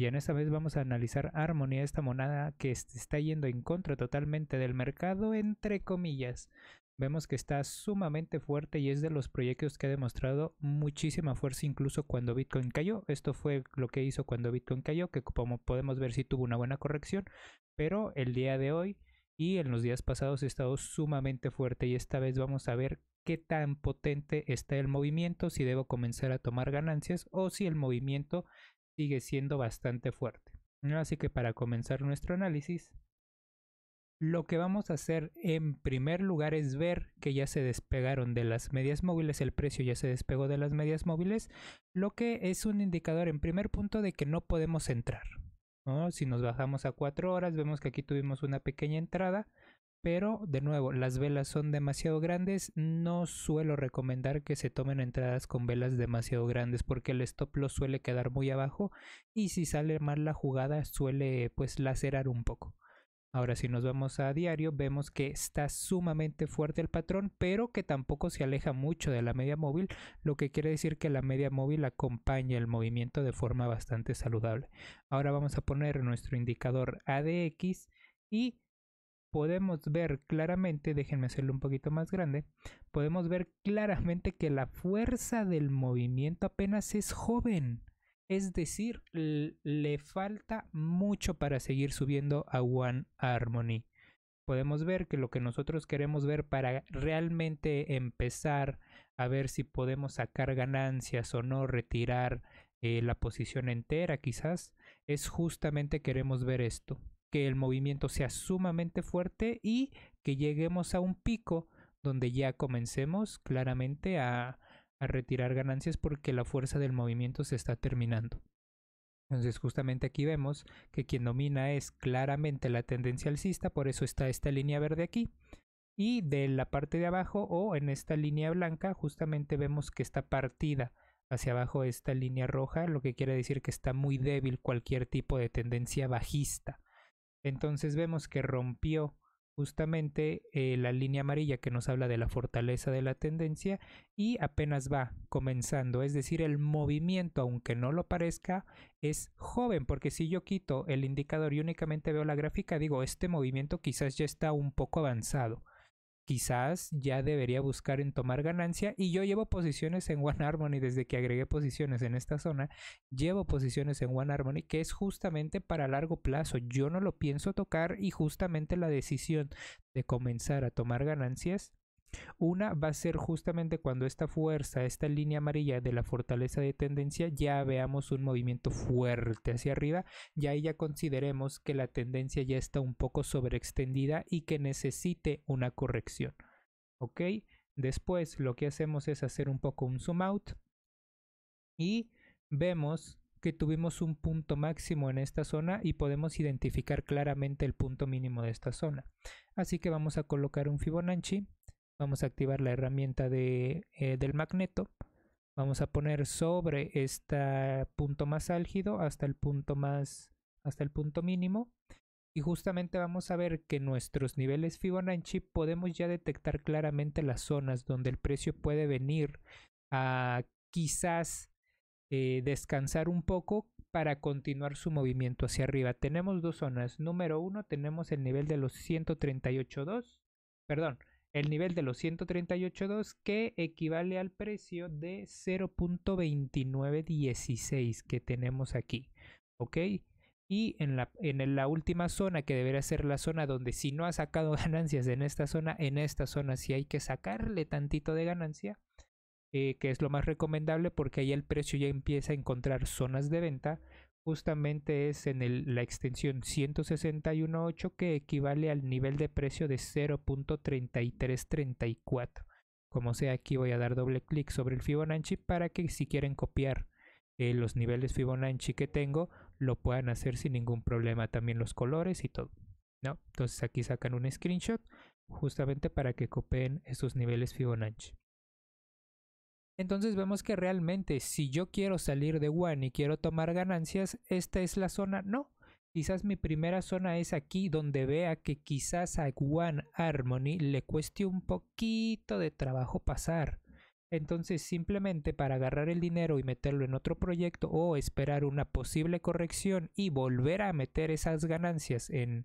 Y en esta vez vamos a analizar Harmony, esta moneda que está yendo en contra totalmente del mercado, entre comillas. Vemos que está sumamente fuerte y es de los proyectos que ha demostrado muchísima fuerza incluso cuando Bitcoin cayó. Esto fue lo que hizo cuando Bitcoin cayó, que como podemos ver sí tuvo una buena corrección, pero el día de hoy y en los días pasados ha estado sumamente fuerte y esta vez vamos a ver qué tan potente está el movimiento, si debo comenzar a tomar ganancias o si el movimiento sigue siendo bastante fuerte. Así que para comenzar nuestro análisis, lo que vamos a hacer en primer lugar es ver que ya se despegaron de las medias móviles, el precio ya se despegó de las medias móviles, lo que es un indicador en primer punto de que no podemos entrar. Si nos bajamos a 4 horas, vemos que aquí tuvimos una pequeña entrada, pero de nuevo, las velas son demasiado grandes. No suelo recomendar que se tomen entradas con velas demasiado grandes porque el stop loss suele quedar muy abajo y si sale mal la jugada suele pues lacerar un poco. Ahora si nos vamos a diario vemos que está sumamente fuerte el patrón pero que tampoco se aleja mucho de la media móvil lo que quiere decir que la media móvil acompaña el movimiento de forma bastante saludable. Ahora vamos a poner nuestro indicador ADX y podemos ver claramente, déjenme hacerlo un poquito más grande, podemos ver claramente que la fuerza del movimiento apenas es joven. Es decir, le falta mucho para seguir subiendo a One Harmony. Podemos ver que lo que nosotros queremos ver para realmente empezar a ver si podemos sacar ganancias o no, retirar eh, la posición entera quizás, es justamente queremos ver esto que el movimiento sea sumamente fuerte y que lleguemos a un pico donde ya comencemos claramente a, retirar ganancias porque la fuerza del movimiento se está terminando. Entonces justamente aquí vemos que quien domina es claramente la tendencia alcista, por eso está esta línea verde aquí. Y de la parte de abajo o en esta línea blanca justamente vemos que está partida hacia abajo esta línea roja, lo que quiere decir que está muy débil cualquier tipo de tendencia bajista. Entonces vemos que rompió justamente eh, la línea amarilla que nos habla de la fortaleza de la tendencia y apenas va comenzando, es decir, el movimiento, aunque no lo parezca, es joven, porque si yo quito el indicador y únicamente veo la gráfica, digo, este movimiento quizás ya está un poco avanzado quizás ya debería buscar en tomar ganancia y yo llevo posiciones en One Harmony desde que agregué posiciones en esta zona, llevo posiciones en One Harmony que es justamente para largo plazo, yo no lo pienso tocar y justamente la decisión de comenzar a tomar ganancias una va a ser justamente cuando esta fuerza, esta línea amarilla de la fortaleza de tendencia, ya veamos un movimiento fuerte hacia arriba, ya ahí ya consideremos que la tendencia ya está un poco sobreextendida y que necesite una corrección. ¿Ok? Después lo que hacemos es hacer un poco un zoom out y vemos que tuvimos un punto máximo en esta zona y podemos identificar claramente el punto mínimo de esta zona. Así que vamos a colocar un Fibonacci Vamos a activar la herramienta de, eh, del magneto. Vamos a poner sobre este punto más álgido hasta el punto más hasta el punto mínimo. Y justamente vamos a ver que nuestros niveles Fibonacci podemos ya detectar claramente las zonas donde el precio puede venir a quizás eh, descansar un poco para continuar su movimiento hacia arriba. Tenemos dos zonas. Número uno tenemos el nivel de los 138.2, perdón, el nivel de los 138.2 que equivale al precio de 0.2916 que tenemos aquí. ¿Ok? Y en la, en la última zona que debería ser la zona donde si no ha sacado ganancias en esta zona, en esta zona si hay que sacarle tantito de ganancia, eh, que es lo más recomendable porque ahí el precio ya empieza a encontrar zonas de venta justamente es en la extensión 161.8 que equivale al nivel de precio de 0.3334. Como sea, aquí voy a dar doble clic sobre el Fibonacci para que si quieren copiar eh, los niveles Fibonacci que tengo, lo puedan hacer sin ningún problema. También los colores y todo. ¿no? Entonces aquí sacan un screenshot justamente para que copien esos niveles Fibonacci. Entonces vemos que realmente si yo quiero salir de One y quiero tomar ganancias, esta es la zona, no. Quizás mi primera zona es aquí donde vea que quizás a One Harmony le cueste un poquito de trabajo pasar. Entonces simplemente para agarrar el dinero y meterlo en otro proyecto o esperar una posible corrección y volver a meter esas ganancias en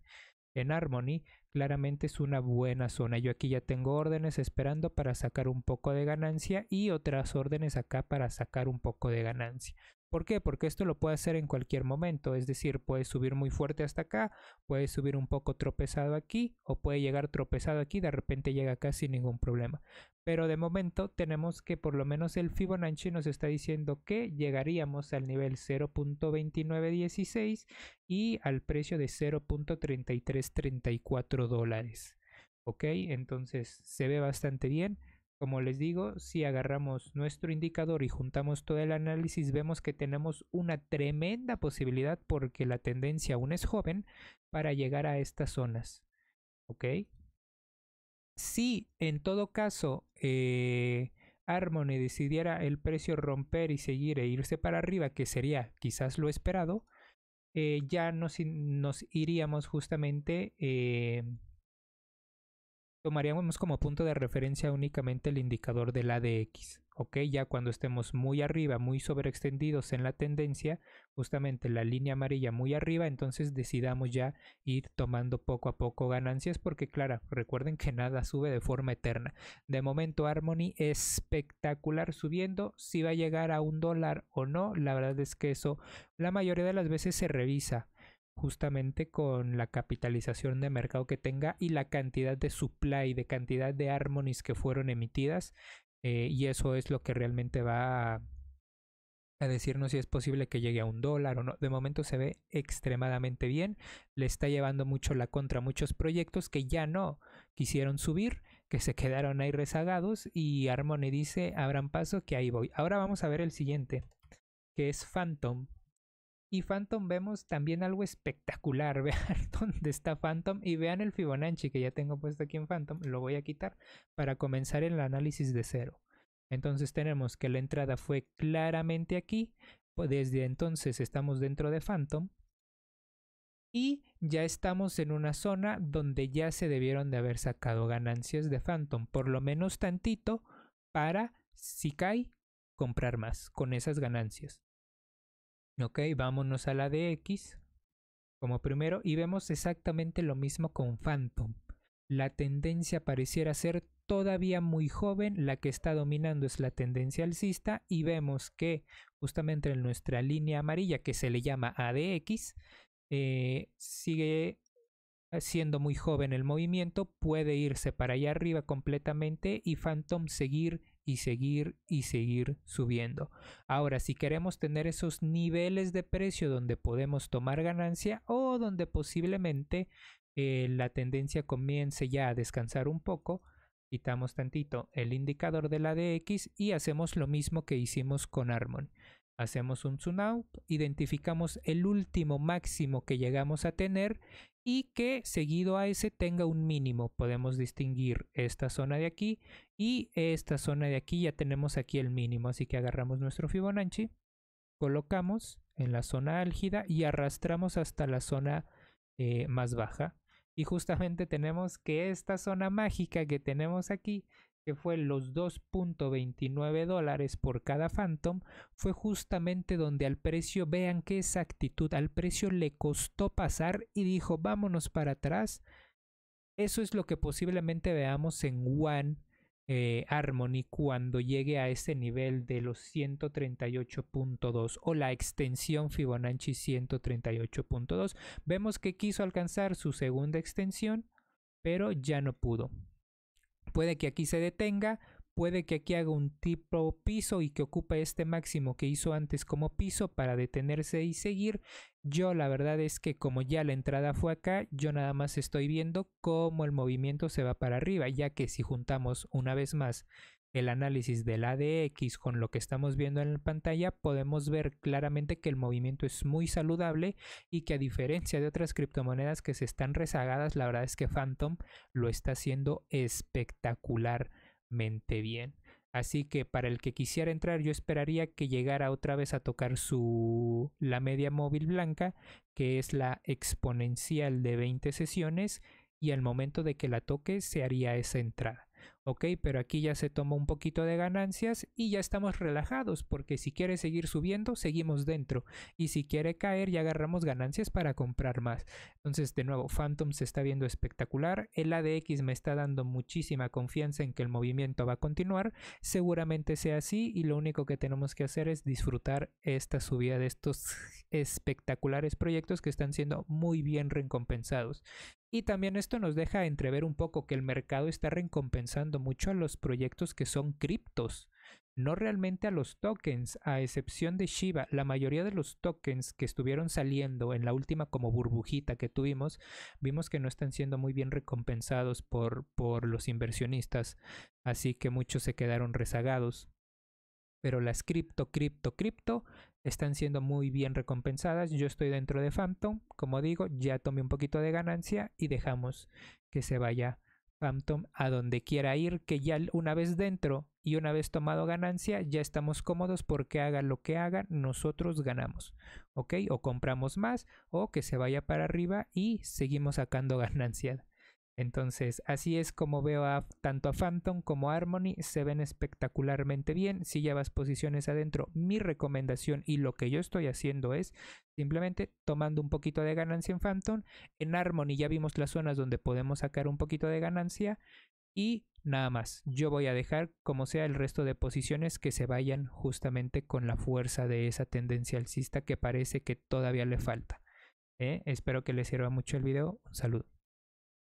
en Harmony claramente es una buena zona. Yo aquí ya tengo órdenes esperando para sacar un poco de ganancia y otras órdenes acá para sacar un poco de ganancia. ¿Por qué? Porque esto lo puede hacer en cualquier momento, es decir, puede subir muy fuerte hasta acá, puede subir un poco tropezado aquí o puede llegar tropezado aquí, de repente llega acá sin ningún problema. Pero de momento tenemos que por lo menos el Fibonacci nos está diciendo que llegaríamos al nivel 0.2916 y al precio de 0.3334 dólares. Ok, entonces se ve bastante bien. Como les digo, si agarramos nuestro indicador y juntamos todo el análisis, vemos que tenemos una tremenda posibilidad porque la tendencia aún es joven para llegar a estas zonas. ¿Ok? Si en todo caso eh, decidiera el precio romper y seguir e irse para arriba, que sería quizás lo esperado, eh, ya nos, iríamos justamente eh, tomaríamos como punto de referencia únicamente el indicador del ADX. ¿ok? Ya cuando estemos muy arriba, muy sobreextendidos en la tendencia, justamente la línea amarilla muy arriba, entonces decidamos ya ir tomando poco a poco ganancias, porque claro, recuerden que nada sube de forma eterna. De momento Harmony espectacular subiendo, si va a llegar a un dólar o no, la verdad es que eso la mayoría de las veces se revisa justamente con la capitalización de mercado que tenga y la cantidad de supply, de cantidad de harmonies que fueron emitidas. Eh, y eso es lo que realmente va a, decirnos si es posible que llegue a un dólar o no. De momento se ve extremadamente bien. Le está llevando mucho la contra muchos proyectos que ya no quisieron subir, que se quedaron ahí rezagados. Y Harmony dice, abran paso, que ahí voy. Ahora vamos a ver el siguiente, que es Phantom. Y Phantom vemos también algo espectacular. Vean dónde está Phantom y vean el Fibonacci que ya tengo puesto aquí en Phantom. Lo voy a quitar para comenzar el análisis de cero. Entonces tenemos que la entrada fue claramente aquí. Pues desde entonces estamos dentro de Phantom. Y ya estamos en una zona donde ya se debieron de haber sacado ganancias de Phantom. Por lo menos tantito para, si cae, comprar más con esas ganancias. Ok, vámonos a la de X como primero y vemos exactamente lo mismo con Phantom. La tendencia pareciera ser todavía muy joven, la que está dominando es la tendencia alcista y vemos que justamente en nuestra línea amarilla que se le llama ADX eh, sigue siendo muy joven el movimiento, puede irse para allá arriba completamente y Phantom seguir y seguir y seguir subiendo. Ahora, si queremos tener esos niveles de precio donde podemos tomar ganancia o donde posiblemente eh, la tendencia comience ya a descansar un poco, quitamos tantito el indicador de la DX y hacemos lo mismo que hicimos con Armon. Hacemos un zoom out, identificamos el último máximo que llegamos a tener y que seguido a ese tenga un mínimo. Podemos distinguir esta zona de aquí y esta zona de aquí. Ya tenemos aquí el mínimo, así que agarramos nuestro Fibonacci, colocamos en la zona álgida y arrastramos hasta la zona eh, más baja. Y justamente tenemos que esta zona mágica que tenemos aquí que fue los 2.29 dólares por cada Phantom, fue justamente donde al precio, vean qué exactitud, al precio le costó pasar y dijo, vámonos para atrás. Eso es lo que posiblemente veamos en One eh, Harmony cuando llegue a ese nivel de los 138.2 o la extensión Fibonacci 138.2. Vemos que quiso alcanzar su segunda extensión, pero ya no pudo. Puede que aquí se detenga, puede que aquí haga un tipo piso y que ocupe este máximo que hizo antes como piso para detenerse y seguir. Yo la verdad es que como ya la entrada fue acá, yo nada más estoy viendo cómo el movimiento se va para arriba, ya que si juntamos una vez más el análisis del ADX con lo que estamos viendo en la pantalla, podemos ver claramente que el movimiento es muy saludable y que a diferencia de otras criptomonedas que se están rezagadas, la verdad es que Phantom lo está haciendo espectacularmente bien. Así que para el que quisiera entrar, yo esperaría que llegara otra vez a tocar su la media móvil blanca, que es la exponencial de 20 sesiones, y al momento de que la toque se haría esa entrada. Ok, pero aquí ya se tomó un poquito de ganancias y ya estamos relajados porque si quiere seguir subiendo, seguimos dentro. Y si quiere caer, ya agarramos ganancias para comprar más. Entonces, de nuevo, Phantom se está viendo espectacular. El ADX me está dando muchísima confianza en que el movimiento va a continuar. Seguramente sea así y lo único que tenemos que hacer es disfrutar esta subida de estos espectaculares proyectos que están siendo muy bien recompensados. Y también esto nos deja entrever un poco que el mercado está recompensando mucho a los proyectos que son criptos, no realmente a los tokens, a excepción de Shiba. La mayoría de los tokens que estuvieron saliendo en la última como burbujita que tuvimos, vimos que no están siendo muy bien recompensados por, por los inversionistas, así que muchos se quedaron rezagados. Pero las cripto, cripto, cripto están siendo muy bien recompensadas. Yo estoy dentro de Phantom, como digo, ya tomé un poquito de ganancia y dejamos que se vaya Phantom a donde quiera ir, que ya una vez dentro y una vez tomado ganancia, ya estamos cómodos porque haga lo que haga, nosotros ganamos, ¿ok? O compramos más o que se vaya para arriba y seguimos sacando ganancia entonces, así es como veo a tanto a Phantom como a Harmony, se ven espectacularmente bien. Si llevas posiciones adentro, mi recomendación y lo que yo estoy haciendo es simplemente tomando un poquito de ganancia en Phantom. En Harmony ya vimos las zonas donde podemos sacar un poquito de ganancia y nada más. Yo voy a dejar como sea el resto de posiciones que se vayan justamente con la fuerza de esa tendencia alcista que parece que todavía le falta. ¿eh? Espero que les sirva mucho el video. Un saludo.